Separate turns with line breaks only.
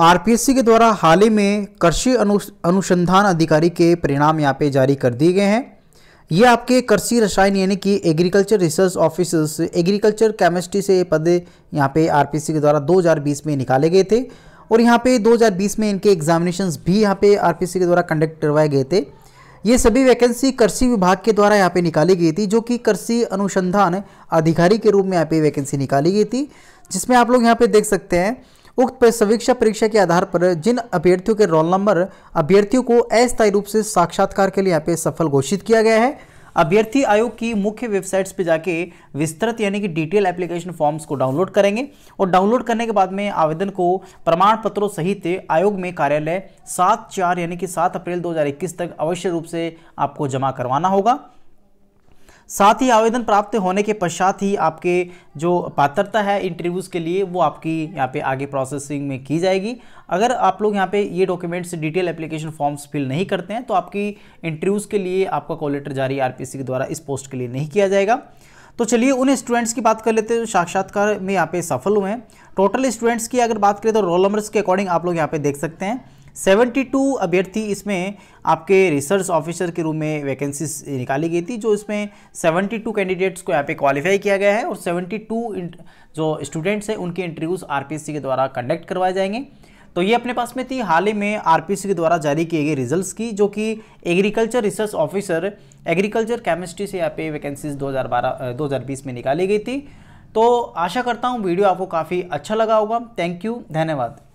RPSC के द्वारा हाल ही में कृषि अनुसंधान अधिकारी के परिणाम यहाँ पे जारी कर दिए गए हैं ये आपके कृषि रसायन यानी कि agriculture research officers agriculture chemistry से पद यहाँ पे आरपीएससी के द्वारा 2020 में निकाले गए थे और यहाँ पे 2020 में इनके एग्जामिनेशन भी यहाँ पे आर के द्वारा कंडक्ट करवाए गए थे ये सभी वैकेंसी कृषि विभाग के द्वारा यहाँ पे निकाली गई थी जो कि कृषि अनुसंधान अधिकारी के रूप में यहाँ पे वैकेंसी निकाली गई थी जिसमें आप लोग यहाँ पे देख सकते हैं उक्त समीक्षा परीक्षा के आधार पर जिन अभ्यर्थियों के रोल नंबर अभ्यर्थियों को अस्थायी रूप से साक्षात्कार के लिए यहाँ पे सफल घोषित किया गया है अभ्यर्थी आयोग की मुख्य वेबसाइट्स पे जाके विस्तृत यानी कि डिटेल एप्लीकेशन फॉर्म्स को डाउनलोड करेंगे और डाउनलोड करने के बाद में आवेदन को प्रमाण पत्रों सहित आयोग में कार्यालय सात चार यानी कि सात अप्रैल 2021 तक अवश्य रूप से आपको जमा करवाना होगा साथ ही आवेदन प्राप्त होने के पश्चात ही आपके जो पात्रता है इंटरव्यूज़ के लिए वो आपकी यहाँ पे आगे प्रोसेसिंग में की जाएगी अगर आप लोग यहाँ पे ये documents detail application forms fill नहीं करते हैं तो आपकी इंटरव्यूज़ के लिए आपका कॉल लेटर जारी आर के द्वारा इस पोस्ट के लिए नहीं किया जाएगा तो चलिए उन स्टूडेंट्स की बात कर लेते हैं साक्षात्कार में यहाँ पे सफल हुए हैं टोटल स्टूडेंट्स की अगर बात करें तो रोल नंबर्स के अकॉर्डिंग आप लोग यहाँ पे देख सकते हैं 72 अभ्यर्थी इसमें आपके रिसर्च ऑफिसर के रूप में वैकेंसीज निकाली गई थी जो इसमें 72 कैंडिडेट्स को यहाँ पे क्वालिफाई किया गया है और 72 जो स्टूडेंट्स हैं उनके इंटरव्यूज़ आरपीएससी के द्वारा कंडक्ट करवाए जाएंगे तो ये अपने पास में थी हाल ही में आरपीसी के द्वारा जारी किए गए रिजल्ट्स की जो कि agriculture research officer agriculture chemistry से यहाँ पे वैकेंसीज 2012 2020 में निकाली गई थी तो आशा करता हूँ वीडियो आपको काफ़ी अच्छा लगा होगा थैंक यू धन्यवाद